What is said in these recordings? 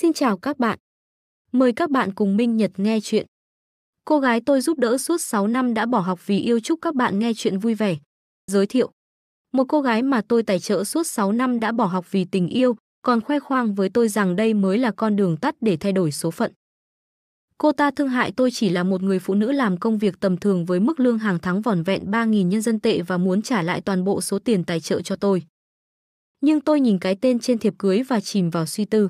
Xin chào các bạn. Mời các bạn cùng Minh Nhật nghe chuyện. Cô gái tôi giúp đỡ suốt 6 năm đã bỏ học vì yêu chúc các bạn nghe chuyện vui vẻ. Giới thiệu. Một cô gái mà tôi tài trợ suốt 6 năm đã bỏ học vì tình yêu, còn khoe khoang với tôi rằng đây mới là con đường tắt để thay đổi số phận. Cô ta thương hại tôi chỉ là một người phụ nữ làm công việc tầm thường với mức lương hàng tháng vòn vẹn 3.000 nhân dân tệ và muốn trả lại toàn bộ số tiền tài trợ cho tôi. Nhưng tôi nhìn cái tên trên thiệp cưới và chìm vào suy tư.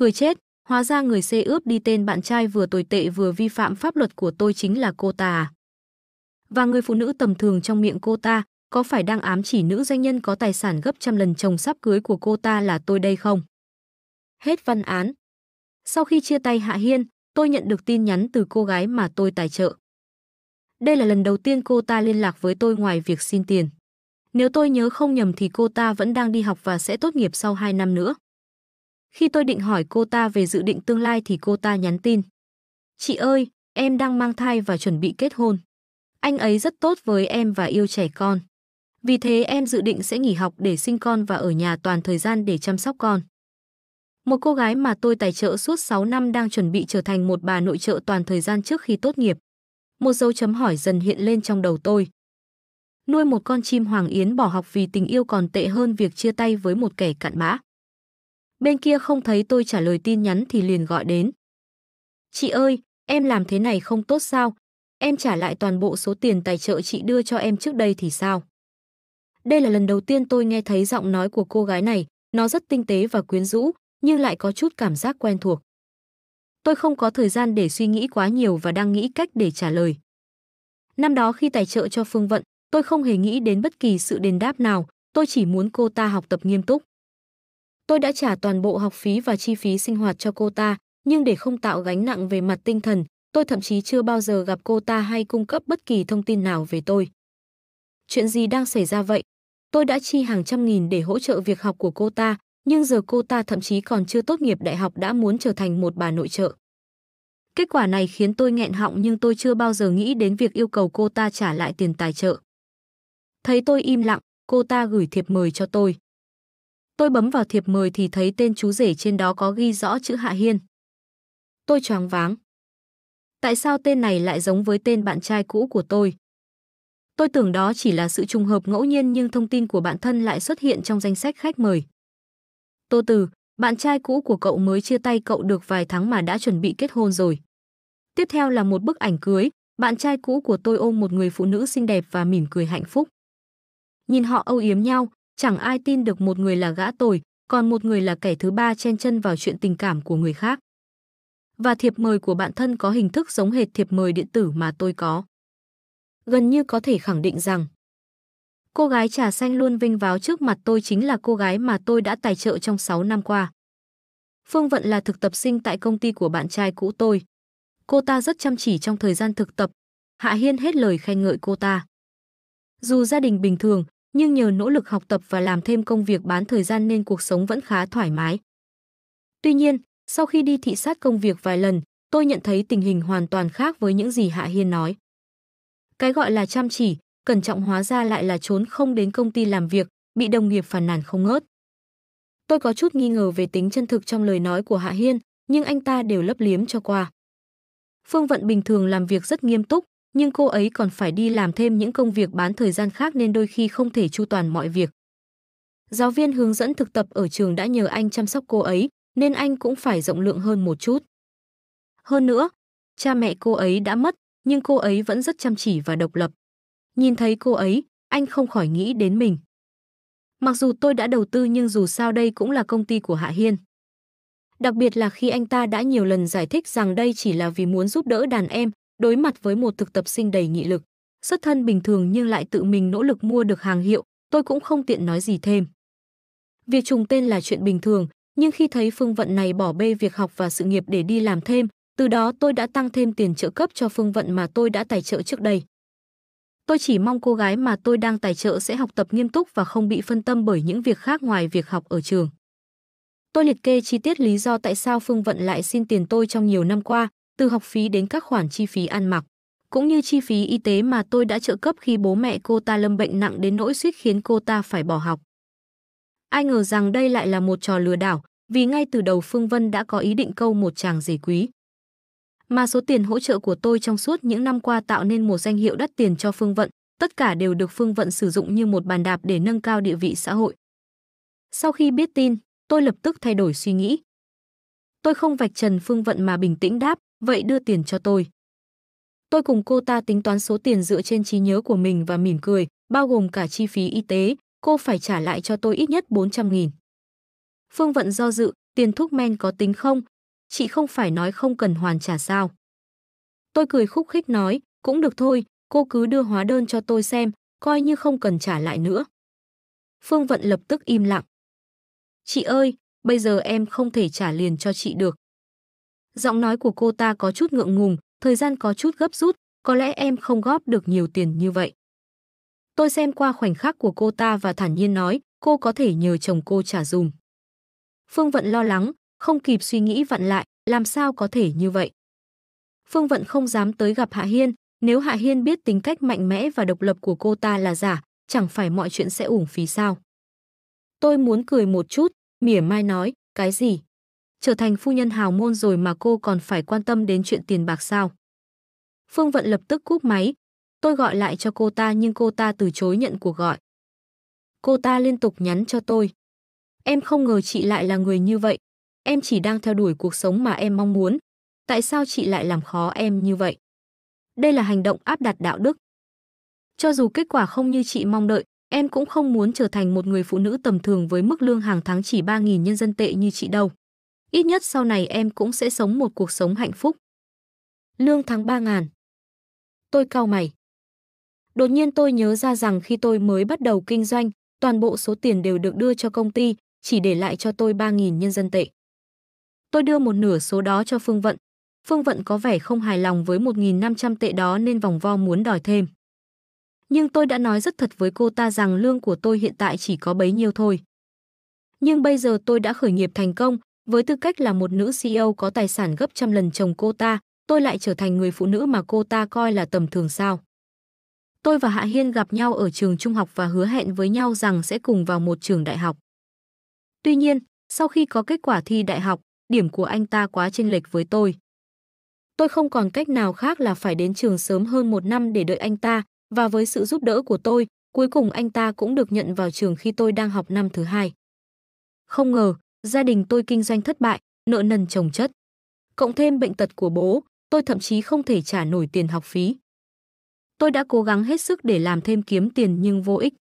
Cười chết, hóa ra người xê ướp đi tên bạn trai vừa tồi tệ vừa vi phạm pháp luật của tôi chính là cô ta à? Và người phụ nữ tầm thường trong miệng cô ta có phải đang ám chỉ nữ doanh nhân có tài sản gấp trăm lần chồng sắp cưới của cô ta là tôi đây không? Hết văn án. Sau khi chia tay Hạ Hiên, tôi nhận được tin nhắn từ cô gái mà tôi tài trợ. Đây là lần đầu tiên cô ta liên lạc với tôi ngoài việc xin tiền. Nếu tôi nhớ không nhầm thì cô ta vẫn đang đi học và sẽ tốt nghiệp sau 2 năm nữa. Khi tôi định hỏi cô ta về dự định tương lai thì cô ta nhắn tin. Chị ơi, em đang mang thai và chuẩn bị kết hôn. Anh ấy rất tốt với em và yêu trẻ con. Vì thế em dự định sẽ nghỉ học để sinh con và ở nhà toàn thời gian để chăm sóc con. Một cô gái mà tôi tài trợ suốt 6 năm đang chuẩn bị trở thành một bà nội trợ toàn thời gian trước khi tốt nghiệp. Một dấu chấm hỏi dần hiện lên trong đầu tôi. Nuôi một con chim hoàng yến bỏ học vì tình yêu còn tệ hơn việc chia tay với một kẻ cặn bã bên kia không thấy tôi trả lời tin nhắn thì liền gọi đến. Chị ơi, em làm thế này không tốt sao? Em trả lại toàn bộ số tiền tài trợ chị đưa cho em trước đây thì sao? Đây là lần đầu tiên tôi nghe thấy giọng nói của cô gái này, nó rất tinh tế và quyến rũ, nhưng lại có chút cảm giác quen thuộc. Tôi không có thời gian để suy nghĩ quá nhiều và đang nghĩ cách để trả lời. Năm đó khi tài trợ cho Phương Vận, tôi không hề nghĩ đến bất kỳ sự đền đáp nào, tôi chỉ muốn cô ta học tập nghiêm túc. Tôi đã trả toàn bộ học phí và chi phí sinh hoạt cho cô ta, nhưng để không tạo gánh nặng về mặt tinh thần, tôi thậm chí chưa bao giờ gặp cô ta hay cung cấp bất kỳ thông tin nào về tôi. Chuyện gì đang xảy ra vậy? Tôi đã chi hàng trăm nghìn để hỗ trợ việc học của cô ta, nhưng giờ cô ta thậm chí còn chưa tốt nghiệp đại học đã muốn trở thành một bà nội trợ. Kết quả này khiến tôi nghẹn họng nhưng tôi chưa bao giờ nghĩ đến việc yêu cầu cô ta trả lại tiền tài trợ. Thấy tôi im lặng, cô ta gửi thiệp mời cho tôi. Tôi bấm vào thiệp mời thì thấy tên chú rể trên đó có ghi rõ chữ Hạ Hiên. Tôi choáng váng. Tại sao tên này lại giống với tên bạn trai cũ của tôi? Tôi tưởng đó chỉ là sự trùng hợp ngẫu nhiên nhưng thông tin của bạn thân lại xuất hiện trong danh sách khách mời. Tô Từ, bạn trai cũ của cậu mới chia tay cậu được vài tháng mà đã chuẩn bị kết hôn rồi. Tiếp theo là một bức ảnh cưới, bạn trai cũ của tôi ôm một người phụ nữ xinh đẹp và mỉm cười hạnh phúc. Nhìn họ âu yếm nhau, Chẳng ai tin được một người là gã tồi, còn một người là kẻ thứ ba chen chân vào chuyện tình cảm của người khác. Và thiệp mời của bạn thân có hình thức giống hệt thiệp mời điện tử mà tôi có. Gần như có thể khẳng định rằng cô gái trà xanh luôn vinh váo trước mặt tôi chính là cô gái mà tôi đã tài trợ trong 6 năm qua. Phương Vận là thực tập sinh tại công ty của bạn trai cũ tôi. Cô ta rất chăm chỉ trong thời gian thực tập. Hạ Hiên hết lời khen ngợi cô ta. Dù gia đình bình thường, nhưng nhờ nỗ lực học tập và làm thêm công việc bán thời gian nên cuộc sống vẫn khá thoải mái. Tuy nhiên, sau khi đi thị sát công việc vài lần, tôi nhận thấy tình hình hoàn toàn khác với những gì Hạ Hiên nói. Cái gọi là chăm chỉ, cẩn trọng hóa ra lại là trốn không đến công ty làm việc, bị đồng nghiệp phàn nàn không ngớt. Tôi có chút nghi ngờ về tính chân thực trong lời nói của Hạ Hiên, nhưng anh ta đều lấp liếm cho qua. Phương Vận bình thường làm việc rất nghiêm túc, nhưng cô ấy còn phải đi làm thêm những công việc bán thời gian khác nên đôi khi không thể chu toàn mọi việc. Giáo viên hướng dẫn thực tập ở trường đã nhờ anh chăm sóc cô ấy, nên anh cũng phải rộng lượng hơn một chút. Hơn nữa, cha mẹ cô ấy đã mất, nhưng cô ấy vẫn rất chăm chỉ và độc lập. Nhìn thấy cô ấy, anh không khỏi nghĩ đến mình. Mặc dù tôi đã đầu tư nhưng dù sao đây cũng là công ty của Hạ Hiên. Đặc biệt là khi anh ta đã nhiều lần giải thích rằng đây chỉ là vì muốn giúp đỡ đàn em, đối mặt với một thực tập sinh đầy nghị lực, xuất thân bình thường nhưng lại tự mình nỗ lực mua được hàng hiệu, tôi cũng không tiện nói gì thêm. Việc trùng tên là chuyện bình thường, nhưng khi thấy Phương Vận này bỏ bê việc học và sự nghiệp để đi làm thêm, từ đó tôi đã tăng thêm tiền trợ cấp cho Phương Vận mà tôi đã tài trợ trước đây. Tôi chỉ mong cô gái mà tôi đang tài trợ sẽ học tập nghiêm túc và không bị phân tâm bởi những việc khác ngoài việc học ở trường. Tôi liệt kê chi tiết lý do tại sao Phương Vận lại xin tiền tôi trong nhiều năm qua, từ học phí đến các khoản chi phí ăn mặc, cũng như chi phí y tế mà tôi đã trợ cấp khi bố mẹ cô ta lâm bệnh nặng đến nỗi suýt khiến cô ta phải bỏ học. Ai ngờ rằng đây lại là một trò lừa đảo, vì ngay từ đầu Phương Vân đã có ý định câu một chàng rể quý. Mà số tiền hỗ trợ của tôi trong suốt những năm qua tạo nên một danh hiệu đắt tiền cho Phương Vận, tất cả đều được Phương Vận sử dụng như một bàn đạp để nâng cao địa vị xã hội. Sau khi biết tin, tôi lập tức thay đổi suy nghĩ. Tôi không vạch trần Phương Vận mà bình tĩnh đáp, vậy đưa tiền cho tôi. Tôi cùng cô ta tính toán số tiền dựa trên trí nhớ của mình và mỉm cười, bao gồm cả chi phí y tế, cô phải trả lại cho tôi ít nhất 400.000. Phương Vận do dự, tiền thuốc men có tính không? Chị không phải nói không cần hoàn trả sao? Tôi cười khúc khích nói, cũng được thôi, cô cứ đưa hóa đơn cho tôi xem, coi như không cần trả lại nữa. Phương Vận lập tức im lặng. Chị ơi, bây giờ em không thể trả liền cho chị được, Giọng nói của cô ta có chút ngượng ngùng, thời gian có chút gấp rút, có lẽ em không góp được nhiều tiền như vậy. Tôi xem qua khoảnh khắc của cô ta và thản nhiên nói, cô có thể nhờ chồng cô trả dùm. Phương Vận lo lắng, không kịp suy nghĩ vặn lại, làm sao có thể như vậy. Phương Vận không dám tới gặp Hạ Hiên, nếu Hạ Hiên biết tính cách mạnh mẽ và độc lập của cô ta là giả, chẳng phải mọi chuyện sẽ uổng phí sao. Tôi muốn cười một chút, mỉa mai nói, cái gì? trở thành phu nhân hào môn rồi mà cô còn phải quan tâm đến chuyện tiền bạc sao. Phương Vận lập tức cúp máy. Tôi gọi lại cho cô ta nhưng cô ta từ chối nhận cuộc gọi. Cô ta liên tục nhắn cho tôi. Em không ngờ chị lại là người như vậy. Em chỉ đang theo đuổi cuộc sống mà em mong muốn. Tại sao chị lại làm khó em như vậy? Đây là hành động áp đặt đạo đức. Cho dù kết quả không như chị mong đợi, em cũng không muốn trở thành một người phụ nữ tầm thường với mức lương hàng tháng chỉ 3.000 nhân dân tệ như chị đâu ít nhất sau này em cũng sẽ sống một cuộc sống hạnh phúc. Lương tháng 3 ngàn. Tôi cao mày. Đột nhiên tôi nhớ ra rằng khi tôi mới bắt đầu kinh doanh, toàn bộ số tiền đều được đưa cho công ty, chỉ để lại cho tôi 3.000 nhân dân tệ. Tôi đưa một nửa số đó cho Phương Vận. Phương Vận có vẻ không hài lòng với 1.500 tệ đó nên vòng vo muốn đòi thêm. Nhưng tôi đã nói rất thật với cô ta rằng lương của tôi hiện tại chỉ có bấy nhiêu thôi. Nhưng bây giờ tôi đã khởi nghiệp thành công, với tư cách là một nữ CEO có tài sản gấp trăm lần chồng cô ta, tôi lại trở thành người phụ nữ mà cô ta coi là tầm thường sao. Tôi và Hạ Hiên gặp nhau ở trường trung học và hứa hẹn với nhau rằng sẽ cùng vào một trường đại học. Tuy nhiên, sau khi có kết quả thi đại học, điểm của anh ta quá chênh lệch với tôi. Tôi không còn cách nào khác là phải đến trường sớm hơn một năm để đợi anh ta, và với sự giúp đỡ của tôi, cuối cùng anh ta cũng được nhận vào trường khi tôi đang học năm thứ hai. Không ngờ, gia đình tôi kinh doanh thất bại, nợ nần chồng chất. Cộng thêm bệnh tật của bố, tôi thậm chí không thể trả nổi tiền học phí. Tôi đã cố gắng hết sức để làm thêm kiếm tiền nhưng vô ích.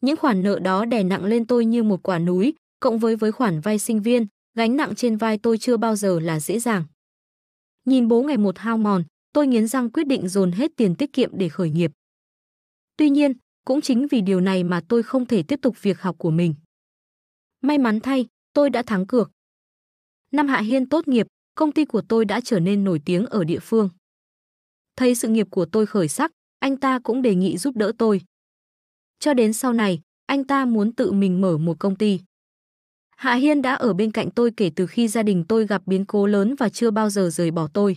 Những khoản nợ đó đè nặng lên tôi như một quả núi, cộng với với khoản vay sinh viên, gánh nặng trên vai tôi chưa bao giờ là dễ dàng. Nhìn bố ngày một hao mòn, tôi nghiến răng quyết định dồn hết tiền tiết kiệm để khởi nghiệp. Tuy nhiên, cũng chính vì điều này mà tôi không thể tiếp tục việc học của mình. May mắn thay, tôi đã thắng cược. Năm Hạ Hiên tốt nghiệp, công ty của tôi đã trở nên nổi tiếng ở địa phương. Thấy sự nghiệp của tôi khởi sắc, anh ta cũng đề nghị giúp đỡ tôi. Cho đến sau này, anh ta muốn tự mình mở một công ty. Hạ Hiên đã ở bên cạnh tôi kể từ khi gia đình tôi gặp biến cố lớn và chưa bao giờ rời bỏ tôi.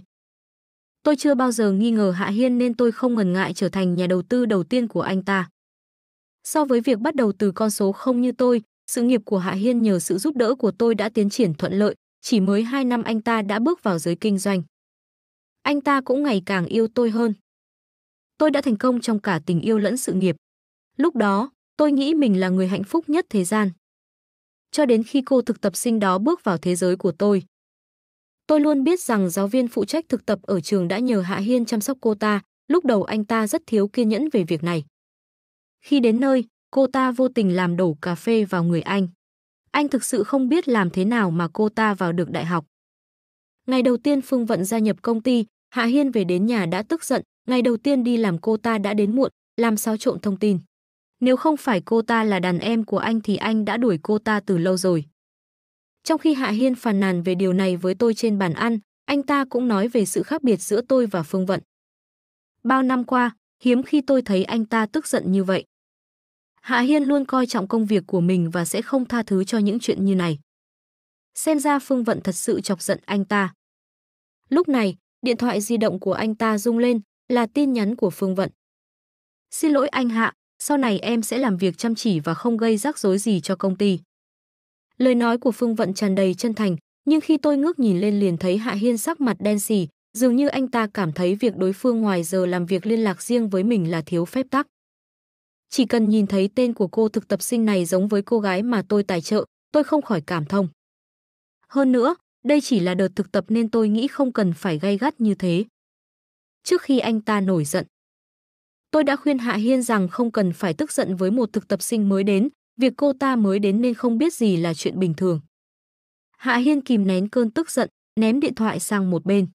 Tôi chưa bao giờ nghi ngờ Hạ Hiên nên tôi không ngần ngại trở thành nhà đầu tư đầu tiên của anh ta. So với việc bắt đầu từ con số không như tôi, sự nghiệp của Hạ Hiên nhờ sự giúp đỡ của tôi đã tiến triển thuận lợi, chỉ mới 2 năm anh ta đã bước vào giới kinh doanh. Anh ta cũng ngày càng yêu tôi hơn. Tôi đã thành công trong cả tình yêu lẫn sự nghiệp. Lúc đó, tôi nghĩ mình là người hạnh phúc nhất thế gian. Cho đến khi cô thực tập sinh đó bước vào thế giới của tôi. Tôi luôn biết rằng giáo viên phụ trách thực tập ở trường đã nhờ Hạ Hiên chăm sóc cô ta, lúc đầu anh ta rất thiếu kiên nhẫn về việc này. Khi đến nơi, cô ta vô tình làm đổ cà phê vào người anh. Anh thực sự không biết làm thế nào mà cô ta vào được đại học. Ngày đầu tiên Phương Vận gia nhập công ty, Hạ Hiên về đến nhà đã tức giận, ngày đầu tiên đi làm cô ta đã đến muộn, làm sao trộn thông tin. Nếu không phải cô ta là đàn em của anh thì anh đã đuổi cô ta từ lâu rồi. Trong khi Hạ Hiên phàn nàn về điều này với tôi trên bàn ăn, anh ta cũng nói về sự khác biệt giữa tôi và Phương Vận. Bao năm qua, hiếm khi tôi thấy anh ta tức giận như vậy. Hạ Hiên luôn coi trọng công việc của mình và sẽ không tha thứ cho những chuyện như này. Xem ra Phương Vận thật sự chọc giận anh ta. Lúc này, điện thoại di động của anh ta rung lên là tin nhắn của Phương Vận. Xin lỗi anh Hạ, sau này em sẽ làm việc chăm chỉ và không gây rắc rối gì cho công ty. Lời nói của Phương Vận tràn đầy chân thành, nhưng khi tôi ngước nhìn lên liền thấy Hạ Hiên sắc mặt đen xì, dường như anh ta cảm thấy việc đối phương ngoài giờ làm việc liên lạc riêng với mình là thiếu phép tắc. Chỉ cần nhìn thấy tên của cô thực tập sinh này giống với cô gái mà tôi tài trợ, tôi không khỏi cảm thông. Hơn nữa, đây chỉ là đợt thực tập nên tôi nghĩ không cần phải gay gắt như thế. Trước khi anh ta nổi giận, tôi đã khuyên Hạ Hiên rằng không cần phải tức giận với một thực tập sinh mới đến, việc cô ta mới đến nên không biết gì là chuyện bình thường. Hạ Hiên kìm nén cơn tức giận, ném điện thoại sang một bên.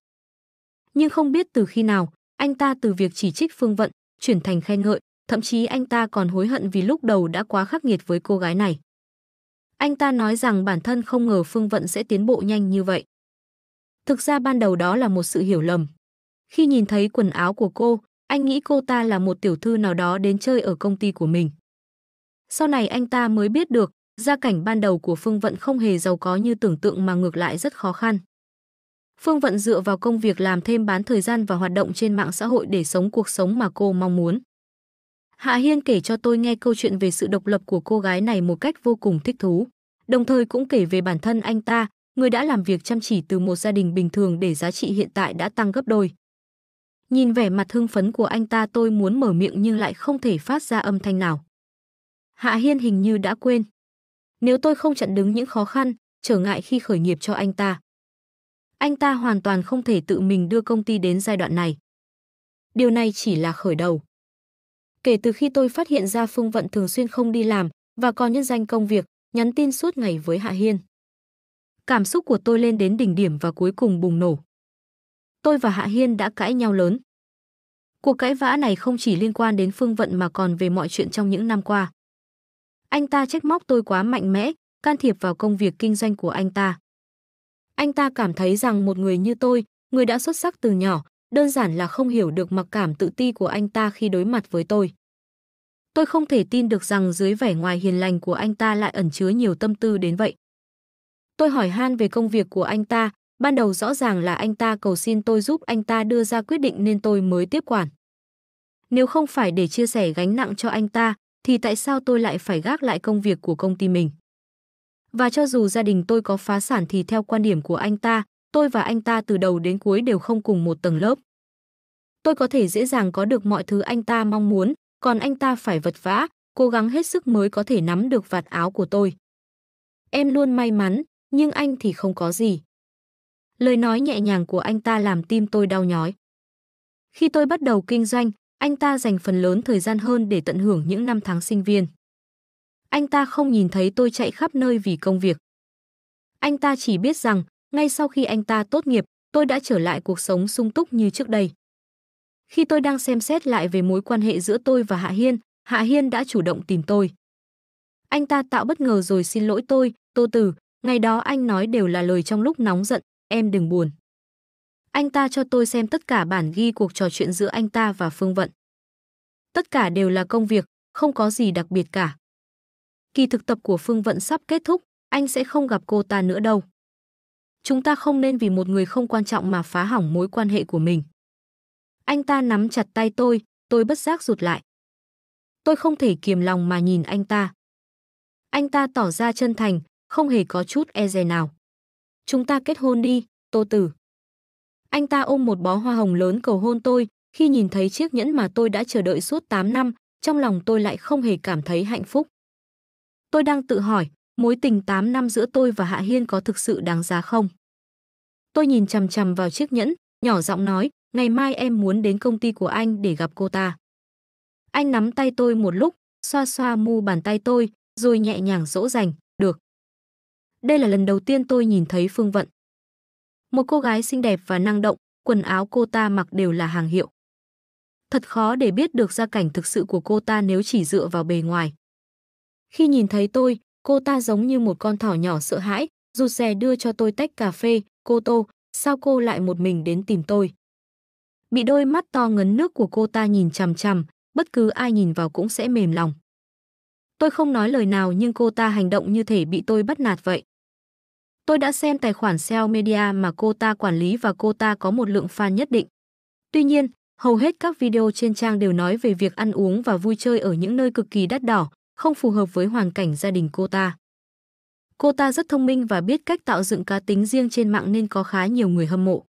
Nhưng không biết từ khi nào, anh ta từ việc chỉ trích Phương Vận chuyển thành khen ngợi, Thậm chí anh ta còn hối hận vì lúc đầu đã quá khắc nghiệt với cô gái này. Anh ta nói rằng bản thân không ngờ Phương Vận sẽ tiến bộ nhanh như vậy. Thực ra ban đầu đó là một sự hiểu lầm. Khi nhìn thấy quần áo của cô, anh nghĩ cô ta là một tiểu thư nào đó đến chơi ở công ty của mình. Sau này anh ta mới biết được, gia cảnh ban đầu của Phương Vận không hề giàu có như tưởng tượng mà ngược lại rất khó khăn. Phương Vận dựa vào công việc làm thêm bán thời gian và hoạt động trên mạng xã hội để sống cuộc sống mà cô mong muốn. Hạ Hiên kể cho tôi nghe câu chuyện về sự độc lập của cô gái này một cách vô cùng thích thú, đồng thời cũng kể về bản thân anh ta, người đã làm việc chăm chỉ từ một gia đình bình thường để giá trị hiện tại đã tăng gấp đôi. Nhìn vẻ mặt hưng phấn của anh ta tôi muốn mở miệng nhưng lại không thể phát ra âm thanh nào. Hạ Hiên hình như đã quên. Nếu tôi không chặn đứng những khó khăn, trở ngại khi khởi nghiệp cho anh ta. Anh ta hoàn toàn không thể tự mình đưa công ty đến giai đoạn này. Điều này chỉ là khởi đầu. Kể từ khi tôi phát hiện ra Phương Vận thường xuyên không đi làm và còn nhân danh công việc, nhắn tin suốt ngày với Hạ Hiên. Cảm xúc của tôi lên đến đỉnh điểm và cuối cùng bùng nổ. Tôi và Hạ Hiên đã cãi nhau lớn. Cuộc cãi vã này không chỉ liên quan đến Phương Vận mà còn về mọi chuyện trong những năm qua. Anh ta trách móc tôi quá mạnh mẽ, can thiệp vào công việc kinh doanh của anh ta. Anh ta cảm thấy rằng một người như tôi, người đã xuất sắc từ nhỏ, đơn giản là không hiểu được mặc cảm tự ti của anh ta khi đối mặt với tôi. Tôi không thể tin được rằng dưới vẻ ngoài hiền lành của anh ta lại ẩn chứa nhiều tâm tư đến vậy. Tôi hỏi han về công việc của anh ta, ban đầu rõ ràng là anh ta cầu xin tôi giúp anh ta đưa ra quyết định nên tôi mới tiếp quản. Nếu không phải để chia sẻ gánh nặng cho anh ta, thì tại sao tôi lại phải gác lại công việc của công ty mình? Và cho dù gia đình tôi có phá sản thì theo quan điểm của anh ta, tôi và anh ta từ đầu đến cuối đều không cùng một tầng lớp. Tôi có thể dễ dàng có được mọi thứ anh ta mong muốn, còn anh ta phải vật vã, cố gắng hết sức mới có thể nắm được vạt áo của tôi. Em luôn may mắn, nhưng anh thì không có gì. Lời nói nhẹ nhàng của anh ta làm tim tôi đau nhói. Khi tôi bắt đầu kinh doanh, anh ta dành phần lớn thời gian hơn để tận hưởng những năm tháng sinh viên. Anh ta không nhìn thấy tôi chạy khắp nơi vì công việc. Anh ta chỉ biết rằng ngay sau khi anh ta tốt nghiệp, tôi đã trở lại cuộc sống sung túc như trước đây. Khi tôi đang xem xét lại về mối quan hệ giữa tôi và Hạ Hiên, Hạ Hiên đã chủ động tìm tôi. Anh ta tạo bất ngờ rồi xin lỗi tôi, Tô Tử, ngày đó anh nói đều là lời trong lúc nóng giận, em đừng buồn. Anh ta cho tôi xem tất cả bản ghi cuộc trò chuyện giữa anh ta và Phương Vận. Tất cả đều là công việc, không có gì đặc biệt cả. Kỳ thực tập của Phương Vận sắp kết thúc, anh sẽ không gặp cô ta nữa đâu. Chúng ta không nên vì một người không quan trọng mà phá hỏng mối quan hệ của mình. Anh ta nắm chặt tay tôi, tôi bất giác rụt lại. Tôi không thể kiềm lòng mà nhìn anh ta. Anh ta tỏ ra chân thành, không hề có chút e dè nào. Chúng ta kết hôn đi, Tô Tử. Anh ta ôm một bó hoa hồng lớn cầu hôn tôi, khi nhìn thấy chiếc nhẫn mà tôi đã chờ đợi suốt 8 năm, trong lòng tôi lại không hề cảm thấy hạnh phúc. Tôi đang tự hỏi, Mối tình 8 năm giữa tôi và Hạ Hiên có thực sự đáng giá không? Tôi nhìn chằm chằm vào chiếc nhẫn, nhỏ giọng nói, ngày mai em muốn đến công ty của anh để gặp cô ta. Anh nắm tay tôi một lúc, xoa xoa mu bàn tay tôi, rồi nhẹ nhàng dỗ dành, được. Đây là lần đầu tiên tôi nhìn thấy Phương Vận. Một cô gái xinh đẹp và năng động, quần áo cô ta mặc đều là hàng hiệu. Thật khó để biết được gia cảnh thực sự của cô ta nếu chỉ dựa vào bề ngoài. Khi nhìn thấy tôi, Cô ta giống như một con thỏ nhỏ sợ hãi, rụt rè đưa cho tôi tách cà phê, cô Tô, sao cô lại một mình đến tìm tôi? Bị đôi mắt to ngấn nước của cô ta nhìn chằm chằm, bất cứ ai nhìn vào cũng sẽ mềm lòng. Tôi không nói lời nào nhưng cô ta hành động như thể bị tôi bắt nạt vậy. Tôi đã xem tài khoản Cell Media mà cô ta quản lý và cô ta có một lượng fan nhất định. Tuy nhiên, hầu hết các video trên trang đều nói về việc ăn uống và vui chơi ở những nơi cực kỳ đắt đỏ, không phù hợp với hoàn cảnh gia đình cô ta. Cô ta rất thông minh và biết cách tạo dựng cá tính riêng trên mạng nên có khá nhiều người hâm mộ.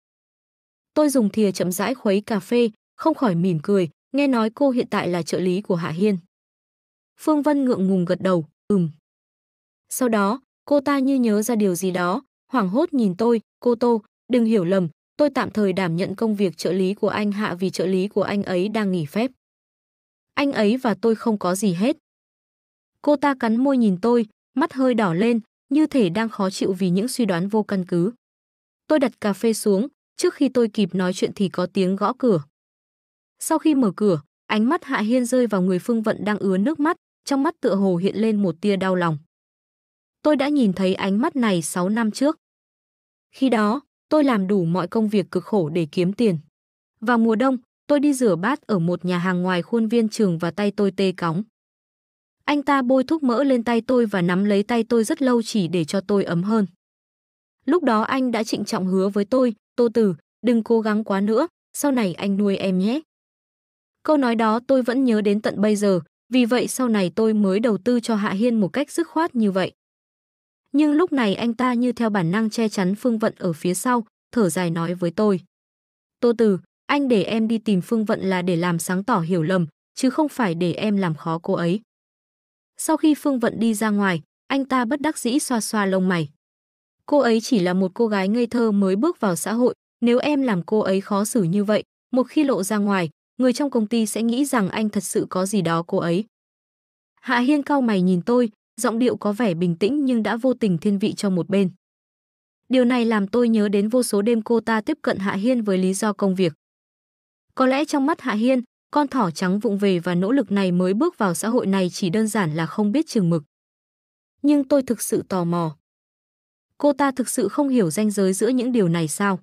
Tôi dùng thìa chậm rãi khuấy cà phê, không khỏi mỉm cười, nghe nói cô hiện tại là trợ lý của Hạ Hiên. Phương Vân ngượng ngùng gật đầu, ừm. Sau đó, cô ta như nhớ ra điều gì đó, hoảng hốt nhìn tôi, cô Tô, đừng hiểu lầm, tôi tạm thời đảm nhận công việc trợ lý của anh Hạ vì trợ lý của anh ấy đang nghỉ phép. Anh ấy và tôi không có gì hết. Cô ta cắn môi nhìn tôi, mắt hơi đỏ lên, như thể đang khó chịu vì những suy đoán vô căn cứ. Tôi đặt cà phê xuống, trước khi tôi kịp nói chuyện thì có tiếng gõ cửa. Sau khi mở cửa, ánh mắt Hạ Hiên rơi vào người Phương Vận đang ứa nước mắt, trong mắt tựa hồ hiện lên một tia đau lòng. Tôi đã nhìn thấy ánh mắt này 6 năm trước. Khi đó, tôi làm đủ mọi công việc cực khổ để kiếm tiền. Vào mùa đông, tôi đi rửa bát ở một nhà hàng ngoài khuôn viên trường và tay tôi tê cóng. Anh ta bôi thuốc mỡ lên tay tôi và nắm lấy tay tôi rất lâu chỉ để cho tôi ấm hơn. Lúc đó anh đã trịnh trọng hứa với tôi, Tô Tử, đừng cố gắng quá nữa, sau này anh nuôi em nhé. Câu nói đó tôi vẫn nhớ đến tận bây giờ, vì vậy sau này tôi mới đầu tư cho Hạ Hiên một cách dứt khoát như vậy. Nhưng lúc này anh ta như theo bản năng che chắn Phương Vận ở phía sau, thở dài nói với tôi. Tô Tử, anh để em đi tìm Phương Vận là để làm sáng tỏ hiểu lầm, chứ không phải để em làm khó cô ấy. Sau khi Phương Vận đi ra ngoài, anh ta bất đắc dĩ xoa xoa lông mày. Cô ấy chỉ là một cô gái ngây thơ mới bước vào xã hội, nếu em làm cô ấy khó xử như vậy, một khi lộ ra ngoài, người trong công ty sẽ nghĩ rằng anh thật sự có gì đó cô ấy. Hạ Hiên cao mày nhìn tôi, giọng điệu có vẻ bình tĩnh nhưng đã vô tình thiên vị cho một bên. Điều này làm tôi nhớ đến vô số đêm cô ta tiếp cận Hạ Hiên với lý do công việc. Có lẽ trong mắt Hạ Hiên, con thỏ trắng vụng về và nỗ lực này mới bước vào xã hội này chỉ đơn giản là không biết chừng mực. Nhưng tôi thực sự tò mò. Cô ta thực sự không hiểu ranh giới giữa những điều này sao?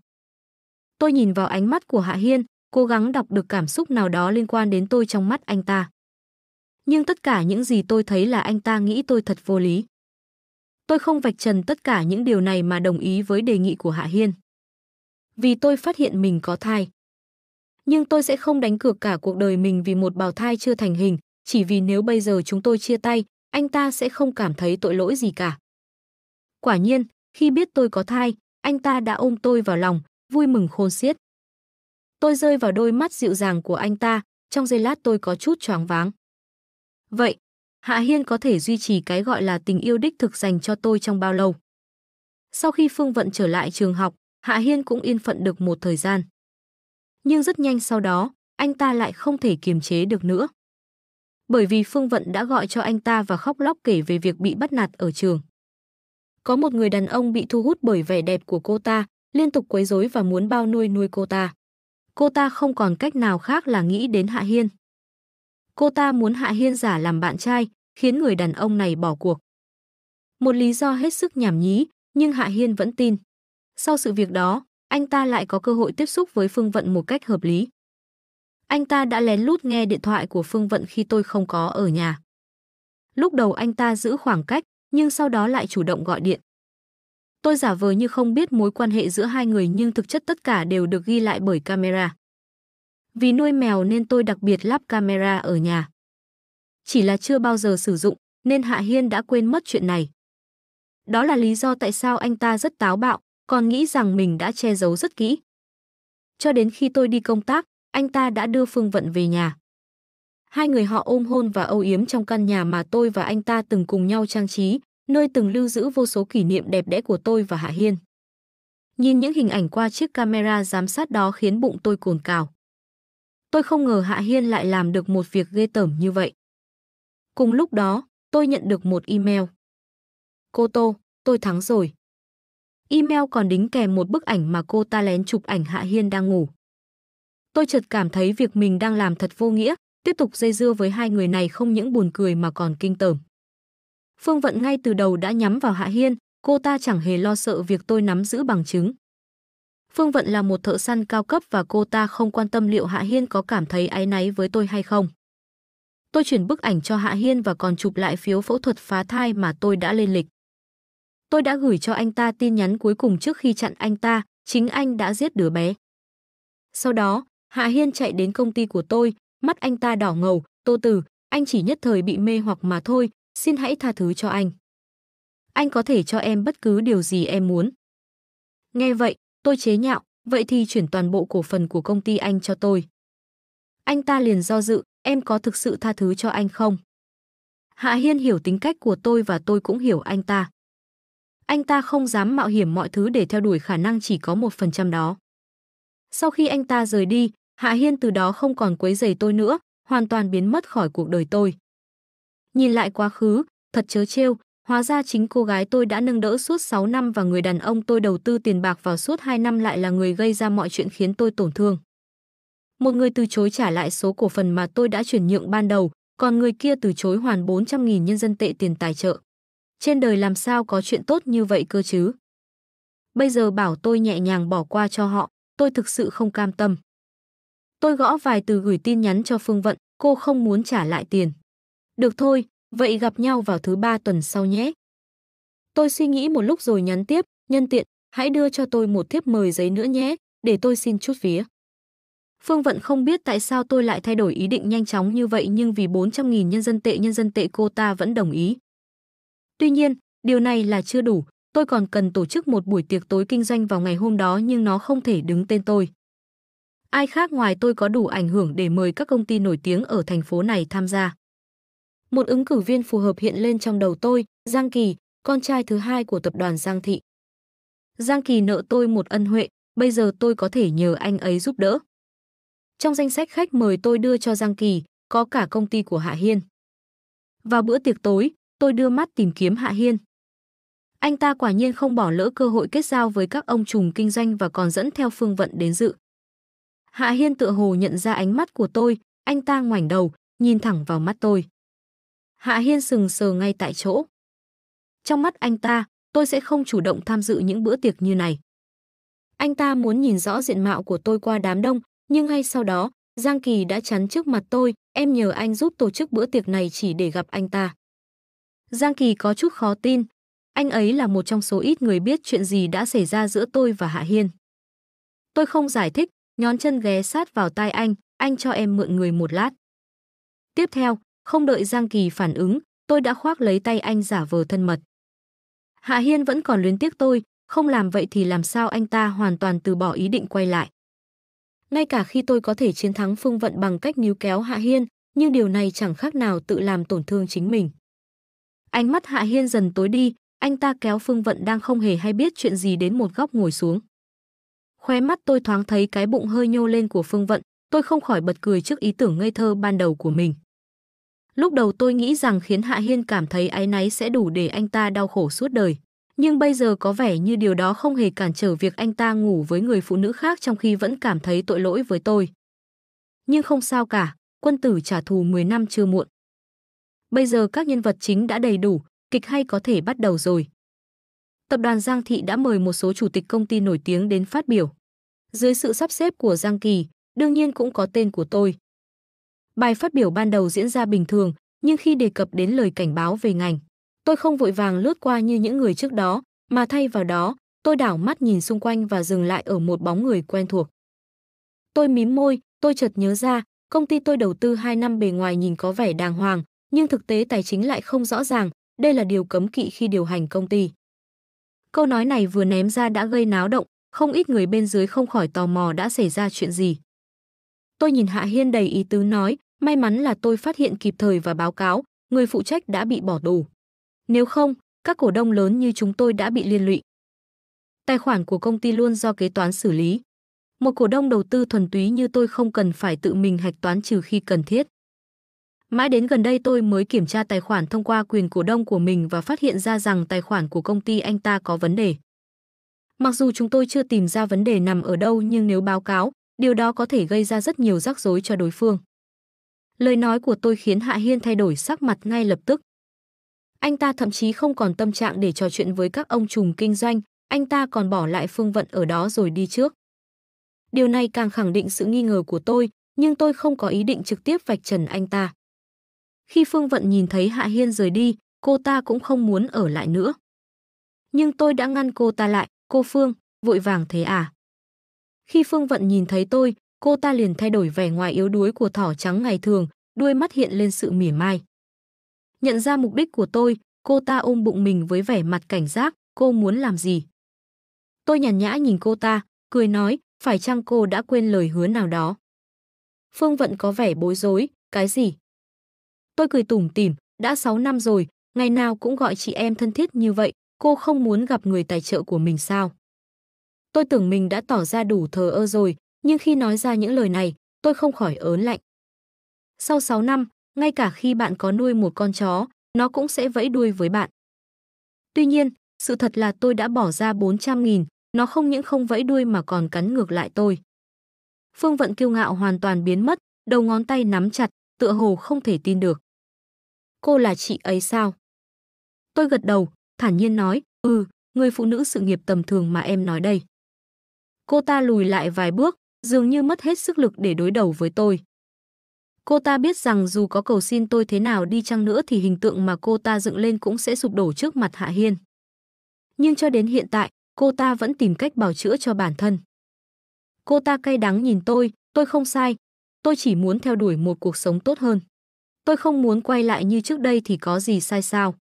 Tôi nhìn vào ánh mắt của Hạ Hiên, cố gắng đọc được cảm xúc nào đó liên quan đến tôi trong mắt anh ta. Nhưng tất cả những gì tôi thấy là anh ta nghĩ tôi thật vô lý. Tôi không vạch trần tất cả những điều này mà đồng ý với đề nghị của Hạ Hiên. Vì tôi phát hiện mình có thai nhưng tôi sẽ không đánh cược cả cuộc đời mình vì một bào thai chưa thành hình, chỉ vì nếu bây giờ chúng tôi chia tay, anh ta sẽ không cảm thấy tội lỗi gì cả. Quả nhiên, khi biết tôi có thai, anh ta đã ôm tôi vào lòng, vui mừng khôn xiết. Tôi rơi vào đôi mắt dịu dàng của anh ta, trong giây lát tôi có chút choáng váng. Vậy, Hạ Hiên có thể duy trì cái gọi là tình yêu đích thực dành cho tôi trong bao lâu? Sau khi Phương Vận trở lại trường học, Hạ Hiên cũng yên phận được một thời gian nhưng rất nhanh sau đó, anh ta lại không thể kiềm chế được nữa. Bởi vì Phương Vận đã gọi cho anh ta và khóc lóc kể về việc bị bắt nạt ở trường. Có một người đàn ông bị thu hút bởi vẻ đẹp của cô ta, liên tục quấy rối và muốn bao nuôi nuôi cô ta. Cô ta không còn cách nào khác là nghĩ đến Hạ Hiên. Cô ta muốn Hạ Hiên giả làm bạn trai, khiến người đàn ông này bỏ cuộc. Một lý do hết sức nhảm nhí, nhưng Hạ Hiên vẫn tin. Sau sự việc đó, anh ta lại có cơ hội tiếp xúc với Phương Vận một cách hợp lý. Anh ta đã lén lút nghe điện thoại của Phương Vận khi tôi không có ở nhà. Lúc đầu anh ta giữ khoảng cách, nhưng sau đó lại chủ động gọi điện. Tôi giả vờ như không biết mối quan hệ giữa hai người nhưng thực chất tất cả đều được ghi lại bởi camera. Vì nuôi mèo nên tôi đặc biệt lắp camera ở nhà. Chỉ là chưa bao giờ sử dụng nên Hạ Hiên đã quên mất chuyện này. Đó là lý do tại sao anh ta rất táo bạo, còn nghĩ rằng mình đã che giấu rất kỹ. Cho đến khi tôi đi công tác, anh ta đã đưa Phương Vận về nhà. Hai người họ ôm hôn và âu yếm trong căn nhà mà tôi và anh ta từng cùng nhau trang trí, nơi từng lưu giữ vô số kỷ niệm đẹp đẽ của tôi và Hạ Hiên. Nhìn những hình ảnh qua chiếc camera giám sát đó khiến bụng tôi cồn cào. Tôi không ngờ Hạ Hiên lại làm được một việc ghê tởm như vậy. Cùng lúc đó, tôi nhận được một email. Cô Tô, tôi thắng rồi. Email còn đính kèm một bức ảnh mà cô ta lén chụp ảnh Hạ Hiên đang ngủ. Tôi chợt cảm thấy việc mình đang làm thật vô nghĩa, tiếp tục dây dưa với hai người này không những buồn cười mà còn kinh tởm. Phương Vận ngay từ đầu đã nhắm vào Hạ Hiên, cô ta chẳng hề lo sợ việc tôi nắm giữ bằng chứng. Phương Vận là một thợ săn cao cấp và cô ta không quan tâm liệu Hạ Hiên có cảm thấy áy náy với tôi hay không. Tôi chuyển bức ảnh cho Hạ Hiên và còn chụp lại phiếu phẫu thuật phá thai mà tôi đã lên lịch. Tôi đã gửi cho anh ta tin nhắn cuối cùng trước khi chặn anh ta, chính anh đã giết đứa bé. Sau đó, Hạ Hiên chạy đến công ty của tôi, mắt anh ta đỏ ngầu, tô tử, anh chỉ nhất thời bị mê hoặc mà thôi, xin hãy tha thứ cho anh. Anh có thể cho em bất cứ điều gì em muốn. Nghe vậy, tôi chế nhạo, vậy thì chuyển toàn bộ cổ phần của công ty anh cho tôi. Anh ta liền do dự, em có thực sự tha thứ cho anh không? Hạ Hiên hiểu tính cách của tôi và tôi cũng hiểu anh ta anh ta không dám mạo hiểm mọi thứ để theo đuổi khả năng chỉ có một phần trăm đó. Sau khi anh ta rời đi, Hạ Hiên từ đó không còn quấy rầy tôi nữa, hoàn toàn biến mất khỏi cuộc đời tôi. Nhìn lại quá khứ, thật chớ trêu, hóa ra chính cô gái tôi đã nâng đỡ suốt 6 năm và người đàn ông tôi đầu tư tiền bạc vào suốt 2 năm lại là người gây ra mọi chuyện khiến tôi tổn thương. Một người từ chối trả lại số cổ phần mà tôi đã chuyển nhượng ban đầu, còn người kia từ chối hoàn 400.000 nhân dân tệ tiền tài trợ. Trên đời làm sao có chuyện tốt như vậy cơ chứ? Bây giờ bảo tôi nhẹ nhàng bỏ qua cho họ, tôi thực sự không cam tâm. Tôi gõ vài từ gửi tin nhắn cho Phương Vận, cô không muốn trả lại tiền. Được thôi, vậy gặp nhau vào thứ ba tuần sau nhé. Tôi suy nghĩ một lúc rồi nhắn tiếp, nhân tiện, hãy đưa cho tôi một thiếp mời giấy nữa nhé, để tôi xin chút vía. Phương Vận không biết tại sao tôi lại thay đổi ý định nhanh chóng như vậy nhưng vì 400.000 nhân dân tệ nhân dân tệ cô ta vẫn đồng ý, Tuy nhiên, điều này là chưa đủ, tôi còn cần tổ chức một buổi tiệc tối kinh doanh vào ngày hôm đó nhưng nó không thể đứng tên tôi. Ai khác ngoài tôi có đủ ảnh hưởng để mời các công ty nổi tiếng ở thành phố này tham gia. Một ứng cử viên phù hợp hiện lên trong đầu tôi, Giang Kỳ, con trai thứ hai của tập đoàn Giang Thị. Giang Kỳ nợ tôi một ân huệ, bây giờ tôi có thể nhờ anh ấy giúp đỡ. Trong danh sách khách mời tôi đưa cho Giang Kỳ, có cả công ty của Hạ Hiên. Vào bữa tiệc tối, tôi đưa mắt tìm kiếm Hạ Hiên. Anh ta quả nhiên không bỏ lỡ cơ hội kết giao với các ông trùm kinh doanh và còn dẫn theo Phương Vận đến dự. Hạ Hiên tựa hồ nhận ra ánh mắt của tôi, anh ta ngoảnh đầu, nhìn thẳng vào mắt tôi. Hạ Hiên sừng sờ ngay tại chỗ. Trong mắt anh ta, tôi sẽ không chủ động tham dự những bữa tiệc như này. Anh ta muốn nhìn rõ diện mạo của tôi qua đám đông, nhưng ngay sau đó, Giang Kỳ đã chắn trước mặt tôi, em nhờ anh giúp tổ chức bữa tiệc này chỉ để gặp anh ta. Giang Kỳ có chút khó tin. Anh ấy là một trong số ít người biết chuyện gì đã xảy ra giữa tôi và Hạ Hiên. Tôi không giải thích, nhón chân ghé sát vào tai anh, anh cho em mượn người một lát. Tiếp theo, không đợi Giang Kỳ phản ứng, tôi đã khoác lấy tay anh giả vờ thân mật. Hạ Hiên vẫn còn luyến tiếc tôi, không làm vậy thì làm sao anh ta hoàn toàn từ bỏ ý định quay lại. Ngay cả khi tôi có thể chiến thắng Phương Vận bằng cách níu kéo Hạ Hiên, nhưng điều này chẳng khác nào tự làm tổn thương chính mình. Ánh mắt Hạ Hiên dần tối đi, anh ta kéo Phương Vận đang không hề hay biết chuyện gì đến một góc ngồi xuống. Khóe mắt tôi thoáng thấy cái bụng hơi nhô lên của Phương Vận, tôi không khỏi bật cười trước ý tưởng ngây thơ ban đầu của mình. Lúc đầu tôi nghĩ rằng khiến Hạ Hiên cảm thấy áy náy sẽ đủ để anh ta đau khổ suốt đời. Nhưng bây giờ có vẻ như điều đó không hề cản trở việc anh ta ngủ với người phụ nữ khác trong khi vẫn cảm thấy tội lỗi với tôi. Nhưng không sao cả, quân tử trả thù 10 năm chưa muộn. Bây giờ các nhân vật chính đã đầy đủ, kịch hay có thể bắt đầu rồi. Tập đoàn Giang Thị đã mời một số chủ tịch công ty nổi tiếng đến phát biểu. Dưới sự sắp xếp của Giang Kỳ, đương nhiên cũng có tên của tôi. Bài phát biểu ban đầu diễn ra bình thường, nhưng khi đề cập đến lời cảnh báo về ngành, tôi không vội vàng lướt qua như những người trước đó, mà thay vào đó, tôi đảo mắt nhìn xung quanh và dừng lại ở một bóng người quen thuộc. Tôi mím môi, tôi chợt nhớ ra, công ty tôi đầu tư 2 năm bề ngoài nhìn có vẻ đàng hoàng, nhưng thực tế tài chính lại không rõ ràng, đây là điều cấm kỵ khi điều hành công ty. Câu nói này vừa ném ra đã gây náo động, không ít người bên dưới không khỏi tò mò đã xảy ra chuyện gì. Tôi nhìn Hạ Hiên đầy ý tứ nói, may mắn là tôi phát hiện kịp thời và báo cáo, người phụ trách đã bị bỏ tù. Nếu không, các cổ đông lớn như chúng tôi đã bị liên lụy. Tài khoản của công ty luôn do kế toán xử lý. Một cổ đông đầu tư thuần túy như tôi không cần phải tự mình hạch toán trừ khi cần thiết. Mãi đến gần đây tôi mới kiểm tra tài khoản thông qua quyền cổ đông của mình và phát hiện ra rằng tài khoản của công ty anh ta có vấn đề. Mặc dù chúng tôi chưa tìm ra vấn đề nằm ở đâu nhưng nếu báo cáo, điều đó có thể gây ra rất nhiều rắc rối cho đối phương. Lời nói của tôi khiến Hạ Hiên thay đổi sắc mặt ngay lập tức. Anh ta thậm chí không còn tâm trạng để trò chuyện với các ông trùm kinh doanh, anh ta còn bỏ lại phương vận ở đó rồi đi trước. Điều này càng khẳng định sự nghi ngờ của tôi, nhưng tôi không có ý định trực tiếp vạch trần anh ta. Khi Phương Vận nhìn thấy Hạ Hiên rời đi, cô ta cũng không muốn ở lại nữa. Nhưng tôi đã ngăn cô ta lại, cô Phương, vội vàng thế à? Khi Phương Vận nhìn thấy tôi, cô ta liền thay đổi vẻ ngoài yếu đuối của thỏ trắng ngày thường, đuôi mắt hiện lên sự mỉa mai. Nhận ra mục đích của tôi, cô ta ôm bụng mình với vẻ mặt cảnh giác, cô muốn làm gì? Tôi nhàn nhã nhìn cô ta, cười nói, phải chăng cô đã quên lời hứa nào đó? Phương Vận có vẻ bối rối, cái gì? Tôi cười tủm tỉm, đã 6 năm rồi, ngày nào cũng gọi chị em thân thiết như vậy, cô không muốn gặp người tài trợ của mình sao? Tôi tưởng mình đã tỏ ra đủ thờ ơ rồi, nhưng khi nói ra những lời này, tôi không khỏi ớn lạnh. Sau 6 năm, ngay cả khi bạn có nuôi một con chó, nó cũng sẽ vẫy đuôi với bạn. Tuy nhiên, sự thật là tôi đã bỏ ra 400 nghìn, nó không những không vẫy đuôi mà còn cắn ngược lại tôi. Phương Vận kiêu ngạo hoàn toàn biến mất, đầu ngón tay nắm chặt, tựa hồ không thể tin được. Cô là chị ấy sao? Tôi gật đầu, thản nhiên nói, ừ, người phụ nữ sự nghiệp tầm thường mà em nói đây. Cô ta lùi lại vài bước, dường như mất hết sức lực để đối đầu với tôi. Cô ta biết rằng dù có cầu xin tôi thế nào đi chăng nữa thì hình tượng mà cô ta dựng lên cũng sẽ sụp đổ trước mặt Hạ Hiên. Nhưng cho đến hiện tại, cô ta vẫn tìm cách bảo chữa cho bản thân. Cô ta cay đắng nhìn tôi, tôi không sai, Tôi chỉ muốn theo đuổi một cuộc sống tốt hơn. Tôi không muốn quay lại như trước đây thì có gì sai sao.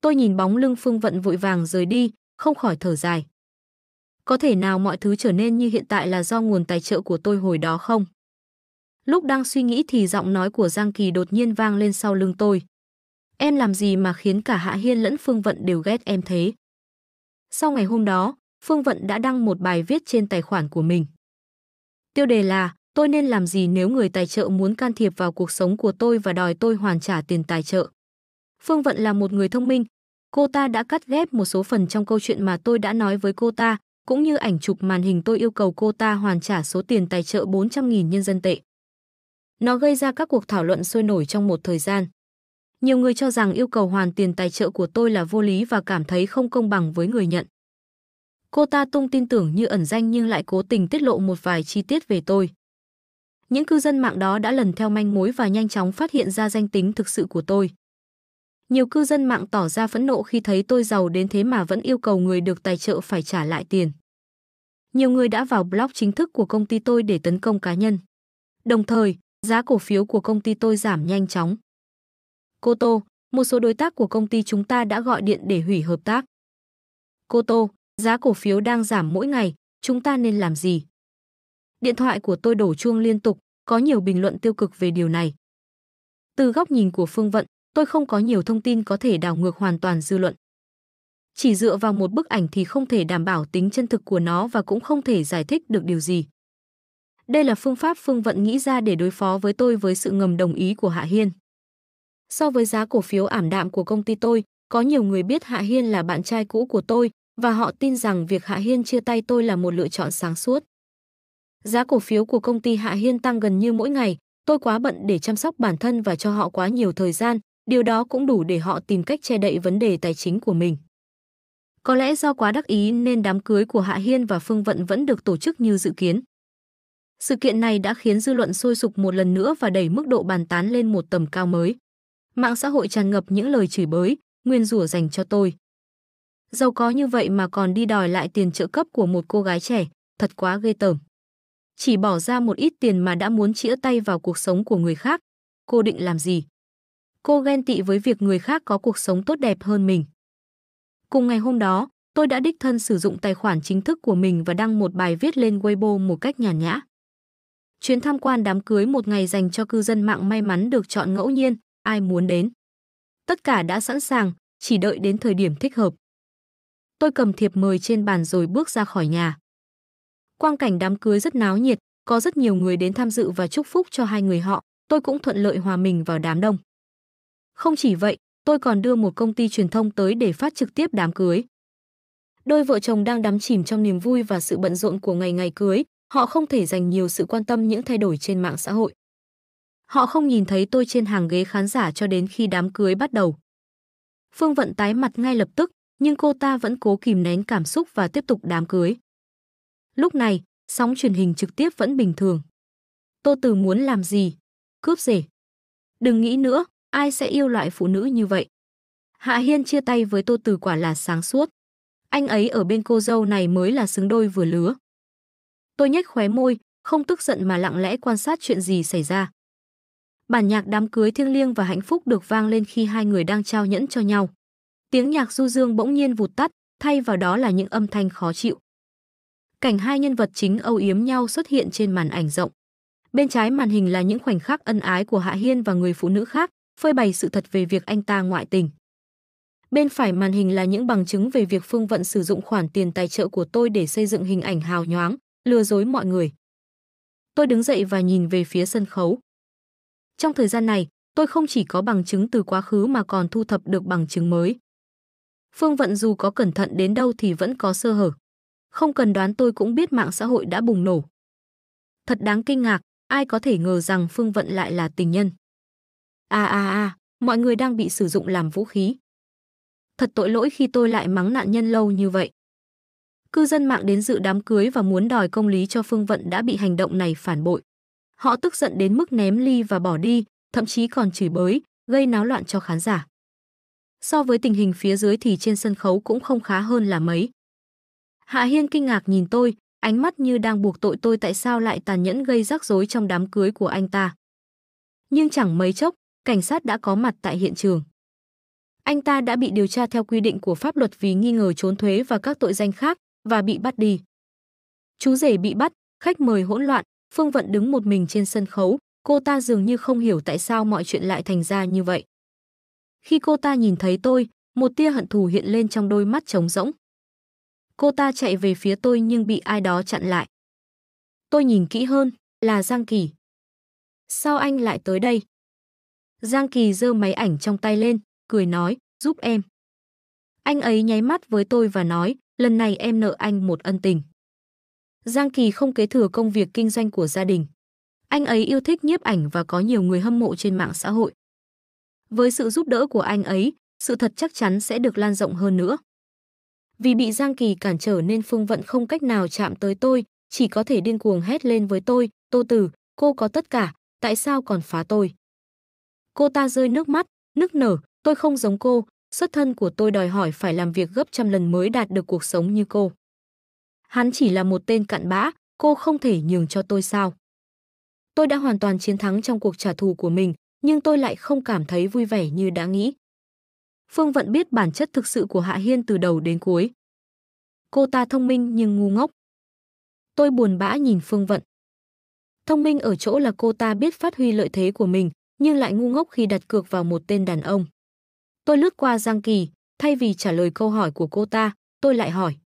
Tôi nhìn bóng lưng Phương Vận vội vàng rời đi, không khỏi thở dài. Có thể nào mọi thứ trở nên như hiện tại là do nguồn tài trợ của tôi hồi đó không? Lúc đang suy nghĩ thì giọng nói của Giang Kỳ đột nhiên vang lên sau lưng tôi. Em làm gì mà khiến cả Hạ Hiên lẫn Phương Vận đều ghét em thế? Sau ngày hôm đó, Phương Vận đã đăng một bài viết trên tài khoản của mình. Tiêu đề là Tôi nên làm gì nếu người tài trợ muốn can thiệp vào cuộc sống của tôi và đòi tôi hoàn trả tiền tài trợ? Phương Vận là một người thông minh. Cô ta đã cắt ghép một số phần trong câu chuyện mà tôi đã nói với cô ta, cũng như ảnh chụp màn hình tôi yêu cầu cô ta hoàn trả số tiền tài trợ 400.000 nhân dân tệ. Nó gây ra các cuộc thảo luận sôi nổi trong một thời gian. Nhiều người cho rằng yêu cầu hoàn tiền tài trợ của tôi là vô lý và cảm thấy không công bằng với người nhận. Cô ta tung tin tưởng như ẩn danh nhưng lại cố tình tiết lộ một vài chi tiết về tôi. Những cư dân mạng đó đã lần theo manh mối và nhanh chóng phát hiện ra danh tính thực sự của tôi. Nhiều cư dân mạng tỏ ra phẫn nộ khi thấy tôi giàu đến thế mà vẫn yêu cầu người được tài trợ phải trả lại tiền. Nhiều người đã vào blog chính thức của công ty tôi để tấn công cá nhân. Đồng thời, giá cổ phiếu của công ty tôi giảm nhanh chóng. Cô Tô, một số đối tác của công ty chúng ta đã gọi điện để hủy hợp tác. Cô Tô, giá cổ phiếu đang giảm mỗi ngày, chúng ta nên làm gì? Điện thoại của tôi đổ chuông liên tục, có nhiều bình luận tiêu cực về điều này. Từ góc nhìn của Phương Vận, tôi không có nhiều thông tin có thể đảo ngược hoàn toàn dư luận. Chỉ dựa vào một bức ảnh thì không thể đảm bảo tính chân thực của nó và cũng không thể giải thích được điều gì. Đây là phương pháp Phương Vận nghĩ ra để đối phó với tôi với sự ngầm đồng ý của Hạ Hiên. So với giá cổ phiếu ảm đạm của công ty tôi, có nhiều người biết Hạ Hiên là bạn trai cũ của tôi và họ tin rằng việc Hạ Hiên chia tay tôi là một lựa chọn sáng suốt. Giá cổ phiếu của công ty Hạ Hiên tăng gần như mỗi ngày, tôi quá bận để chăm sóc bản thân và cho họ quá nhiều thời gian, điều đó cũng đủ để họ tìm cách che đậy vấn đề tài chính của mình. Có lẽ do quá đắc ý nên đám cưới của Hạ Hiên và Phương Vận vẫn được tổ chức như dự kiến. Sự kiện này đã khiến dư luận sôi sục một lần nữa và đẩy mức độ bàn tán lên một tầm cao mới. Mạng xã hội tràn ngập những lời chửi bới, nguyên rủa dành cho tôi. Giàu có như vậy mà còn đi đòi lại tiền trợ cấp của một cô gái trẻ, thật quá ghê tởm. Chỉ bỏ ra một ít tiền mà đã muốn chĩa tay vào cuộc sống của người khác. Cô định làm gì? Cô ghen tị với việc người khác có cuộc sống tốt đẹp hơn mình. Cùng ngày hôm đó, tôi đã đích thân sử dụng tài khoản chính thức của mình và đăng một bài viết lên Weibo một cách nhàn nhã. Chuyến tham quan đám cưới một ngày dành cho cư dân mạng may mắn được chọn ngẫu nhiên, ai muốn đến. Tất cả đã sẵn sàng, chỉ đợi đến thời điểm thích hợp. Tôi cầm thiệp mời trên bàn rồi bước ra khỏi nhà. Quang cảnh đám cưới rất náo nhiệt, có rất nhiều người đến tham dự và chúc phúc cho hai người họ, tôi cũng thuận lợi hòa mình vào đám đông. Không chỉ vậy, tôi còn đưa một công ty truyền thông tới để phát trực tiếp đám cưới. Đôi vợ chồng đang đắm chìm trong niềm vui và sự bận rộn của ngày ngày cưới, họ không thể dành nhiều sự quan tâm những thay đổi trên mạng xã hội. Họ không nhìn thấy tôi trên hàng ghế khán giả cho đến khi đám cưới bắt đầu. Phương Vận tái mặt ngay lập tức, nhưng cô ta vẫn cố kìm nén cảm xúc và tiếp tục đám cưới. Lúc này, sóng truyền hình trực tiếp vẫn bình thường. Tô Từ muốn làm gì? Cướp rể. Đừng nghĩ nữa, ai sẽ yêu loại phụ nữ như vậy. Hạ Hiên chia tay với Tô Từ quả là sáng suốt. Anh ấy ở bên cô dâu này mới là xứng đôi vừa lứa. Tôi nhếch khóe môi, không tức giận mà lặng lẽ quan sát chuyện gì xảy ra. Bản nhạc đám cưới thiêng liêng và hạnh phúc được vang lên khi hai người đang trao nhẫn cho nhau. Tiếng nhạc du dương bỗng nhiên vụt tắt, thay vào đó là những âm thanh khó chịu cảnh hai nhân vật chính âu yếm nhau xuất hiện trên màn ảnh rộng. Bên trái màn hình là những khoảnh khắc ân ái của Hạ Hiên và người phụ nữ khác, phơi bày sự thật về việc anh ta ngoại tình. Bên phải màn hình là những bằng chứng về việc Phương Vận sử dụng khoản tiền tài trợ của tôi để xây dựng hình ảnh hào nhoáng, lừa dối mọi người. Tôi đứng dậy và nhìn về phía sân khấu. Trong thời gian này, tôi không chỉ có bằng chứng từ quá khứ mà còn thu thập được bằng chứng mới. Phương Vận dù có cẩn thận đến đâu thì vẫn có sơ hở không cần đoán tôi cũng biết mạng xã hội đã bùng nổ. Thật đáng kinh ngạc, ai có thể ngờ rằng Phương Vận lại là tình nhân. À à à, mọi người đang bị sử dụng làm vũ khí. Thật tội lỗi khi tôi lại mắng nạn nhân lâu như vậy. Cư dân mạng đến dự đám cưới và muốn đòi công lý cho Phương Vận đã bị hành động này phản bội. Họ tức giận đến mức ném ly và bỏ đi, thậm chí còn chửi bới, gây náo loạn cho khán giả. So với tình hình phía dưới thì trên sân khấu cũng không khá hơn là mấy. Hạ Hiên kinh ngạc nhìn tôi, ánh mắt như đang buộc tội tôi tại sao lại tàn nhẫn gây rắc rối trong đám cưới của anh ta. Nhưng chẳng mấy chốc, cảnh sát đã có mặt tại hiện trường. Anh ta đã bị điều tra theo quy định của pháp luật vì nghi ngờ trốn thuế và các tội danh khác và bị bắt đi. Chú rể bị bắt, khách mời hỗn loạn, Phương Vận đứng một mình trên sân khấu, cô ta dường như không hiểu tại sao mọi chuyện lại thành ra như vậy. Khi cô ta nhìn thấy tôi, một tia hận thù hiện lên trong đôi mắt trống rỗng. Cô ta chạy về phía tôi nhưng bị ai đó chặn lại. Tôi nhìn kỹ hơn, là Giang Kỳ. Sao anh lại tới đây? Giang Kỳ giơ máy ảnh trong tay lên, cười nói, giúp em. Anh ấy nháy mắt với tôi và nói, lần này em nợ anh một ân tình. Giang Kỳ không kế thừa công việc kinh doanh của gia đình. Anh ấy yêu thích nhiếp ảnh và có nhiều người hâm mộ trên mạng xã hội. Với sự giúp đỡ của anh ấy, sự thật chắc chắn sẽ được lan rộng hơn nữa. Vì bị Giang Kỳ cản trở nên Phương Vận không cách nào chạm tới tôi, chỉ có thể điên cuồng hét lên với tôi, Tô Tử, cô có tất cả, tại sao còn phá tôi? Cô ta rơi nước mắt, nức nở, tôi không giống cô, xuất thân của tôi đòi hỏi phải làm việc gấp trăm lần mới đạt được cuộc sống như cô. Hắn chỉ là một tên cặn bã, cô không thể nhường cho tôi sao? Tôi đã hoàn toàn chiến thắng trong cuộc trả thù của mình, nhưng tôi lại không cảm thấy vui vẻ như đã nghĩ. Phương Vận biết bản chất thực sự của Hạ Hiên từ đầu đến cuối. Cô ta thông minh nhưng ngu ngốc. Tôi buồn bã nhìn Phương Vận. Thông minh ở chỗ là cô ta biết phát huy lợi thế của mình, nhưng lại ngu ngốc khi đặt cược vào một tên đàn ông. Tôi lướt qua Giang Kỳ, thay vì trả lời câu hỏi của cô ta, tôi lại hỏi.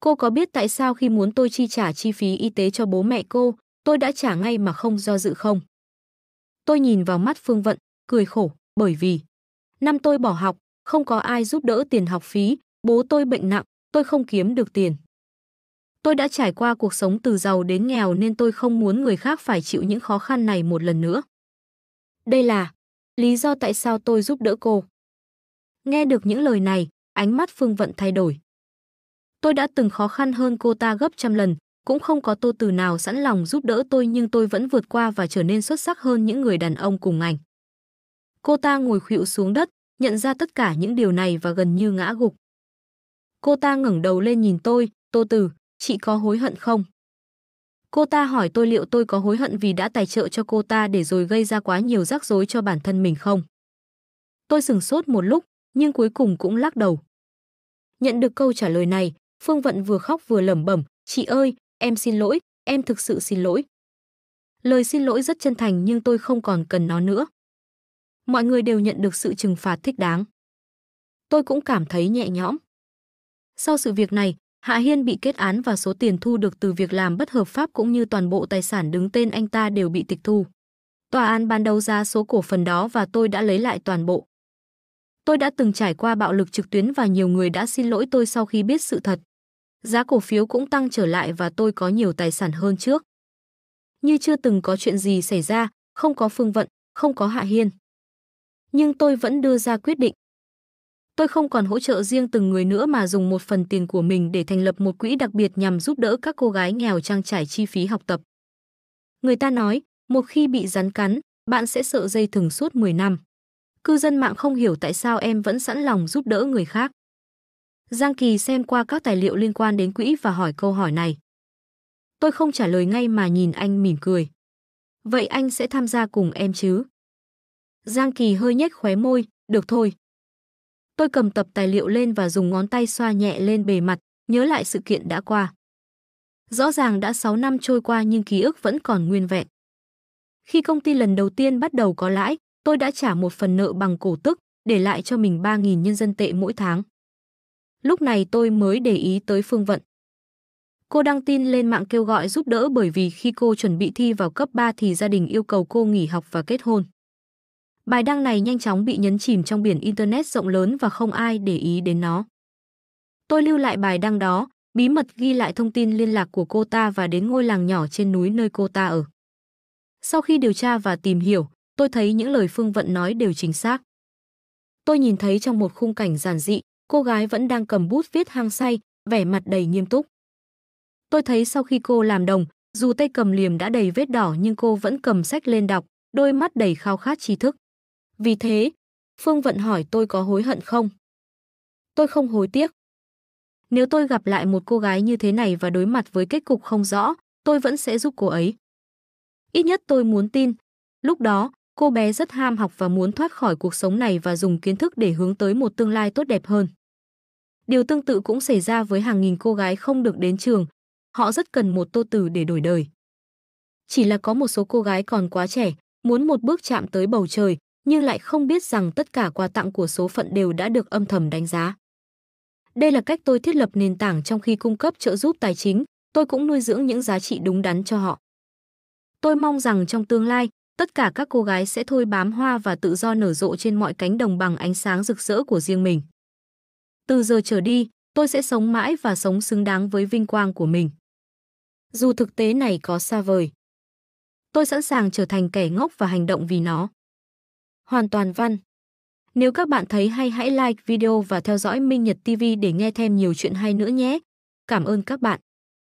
Cô có biết tại sao khi muốn tôi chi trả chi phí y tế cho bố mẹ cô, tôi đã trả ngay mà không do dự không? Tôi nhìn vào mắt Phương Vận, cười khổ, bởi vì năm tôi bỏ học, không có ai giúp đỡ tiền học phí, bố tôi bệnh nặng, tôi không kiếm được tiền. Tôi đã trải qua cuộc sống từ giàu đến nghèo nên tôi không muốn người khác phải chịu những khó khăn này một lần nữa. Đây là lý do tại sao tôi giúp đỡ cô. Nghe được những lời này, ánh mắt Phương Vận thay đổi. Tôi đã từng khó khăn hơn cô ta gấp trăm lần, cũng không có tô từ nào sẵn lòng giúp đỡ tôi nhưng tôi vẫn vượt qua và trở nên xuất sắc hơn những người đàn ông cùng ngành. Cô ta ngồi khuỵu xuống đất, nhận ra tất cả những điều này và gần như ngã gục. Cô ta ngẩng đầu lên nhìn tôi, Tô từ chị có hối hận không? Cô ta hỏi tôi liệu tôi có hối hận vì đã tài trợ cho cô ta để rồi gây ra quá nhiều rắc rối cho bản thân mình không? Tôi sừng sốt một lúc, nhưng cuối cùng cũng lắc đầu. Nhận được câu trả lời này, Phương Vận vừa khóc vừa lẩm bẩm, "Chị ơi, em xin lỗi, em thực sự xin lỗi." Lời xin lỗi rất chân thành nhưng tôi không còn cần nó nữa mọi người đều nhận được sự trừng phạt thích đáng. Tôi cũng cảm thấy nhẹ nhõm. Sau sự việc này, Hạ Hiên bị kết án và số tiền thu được từ việc làm bất hợp pháp cũng như toàn bộ tài sản đứng tên anh ta đều bị tịch thu. Tòa án ban đầu ra số cổ phần đó và tôi đã lấy lại toàn bộ. Tôi đã từng trải qua bạo lực trực tuyến và nhiều người đã xin lỗi tôi sau khi biết sự thật. Giá cổ phiếu cũng tăng trở lại và tôi có nhiều tài sản hơn trước. Như chưa từng có chuyện gì xảy ra, không có phương vận, không có Hạ Hiên nhưng tôi vẫn đưa ra quyết định. Tôi không còn hỗ trợ riêng từng người nữa mà dùng một phần tiền của mình để thành lập một quỹ đặc biệt nhằm giúp đỡ các cô gái nghèo trang trải chi phí học tập. Người ta nói, một khi bị rắn cắn, bạn sẽ sợ dây thừng suốt 10 năm. Cư dân mạng không hiểu tại sao em vẫn sẵn lòng giúp đỡ người khác. Giang Kỳ xem qua các tài liệu liên quan đến quỹ và hỏi câu hỏi này. Tôi không trả lời ngay mà nhìn anh mỉm cười. Vậy anh sẽ tham gia cùng em chứ? Giang Kỳ hơi nhếch khóe môi, được thôi. Tôi cầm tập tài liệu lên và dùng ngón tay xoa nhẹ lên bề mặt, nhớ lại sự kiện đã qua. Rõ ràng đã 6 năm trôi qua nhưng ký ức vẫn còn nguyên vẹn. Khi công ty lần đầu tiên bắt đầu có lãi, tôi đã trả một phần nợ bằng cổ tức, để lại cho mình 3.000 nhân dân tệ mỗi tháng. Lúc này tôi mới để ý tới Phương Vận. Cô đăng tin lên mạng kêu gọi giúp đỡ bởi vì khi cô chuẩn bị thi vào cấp 3 thì gia đình yêu cầu cô nghỉ học và kết hôn. Bài đăng này nhanh chóng bị nhấn chìm trong biển Internet rộng lớn và không ai để ý đến nó. Tôi lưu lại bài đăng đó, bí mật ghi lại thông tin liên lạc của cô ta và đến ngôi làng nhỏ trên núi nơi cô ta ở. Sau khi điều tra và tìm hiểu, tôi thấy những lời Phương Vận nói đều chính xác. Tôi nhìn thấy trong một khung cảnh giản dị, cô gái vẫn đang cầm bút viết hang say, vẻ mặt đầy nghiêm túc. Tôi thấy sau khi cô làm đồng, dù tay cầm liềm đã đầy vết đỏ nhưng cô vẫn cầm sách lên đọc, đôi mắt đầy khao khát tri thức. Vì thế, Phương Vận hỏi tôi có hối hận không? Tôi không hối tiếc. Nếu tôi gặp lại một cô gái như thế này và đối mặt với kết cục không rõ, tôi vẫn sẽ giúp cô ấy. Ít nhất tôi muốn tin. Lúc đó, cô bé rất ham học và muốn thoát khỏi cuộc sống này và dùng kiến thức để hướng tới một tương lai tốt đẹp hơn. Điều tương tự cũng xảy ra với hàng nghìn cô gái không được đến trường. Họ rất cần một tô từ để đổi đời. Chỉ là có một số cô gái còn quá trẻ, muốn một bước chạm tới bầu trời, nhưng lại không biết rằng tất cả quà tặng của số phận đều đã được âm thầm đánh giá. Đây là cách tôi thiết lập nền tảng trong khi cung cấp trợ giúp tài chính, tôi cũng nuôi dưỡng những giá trị đúng đắn cho họ. Tôi mong rằng trong tương lai, tất cả các cô gái sẽ thôi bám hoa và tự do nở rộ trên mọi cánh đồng bằng ánh sáng rực rỡ của riêng mình. Từ giờ trở đi, tôi sẽ sống mãi và sống xứng đáng với vinh quang của mình. Dù thực tế này có xa vời, tôi sẵn sàng trở thành kẻ ngốc và hành động vì nó hoàn toàn văn. Nếu các bạn thấy hay hãy like video và theo dõi Minh Nhật TV để nghe thêm nhiều chuyện hay nữa nhé. Cảm ơn các bạn.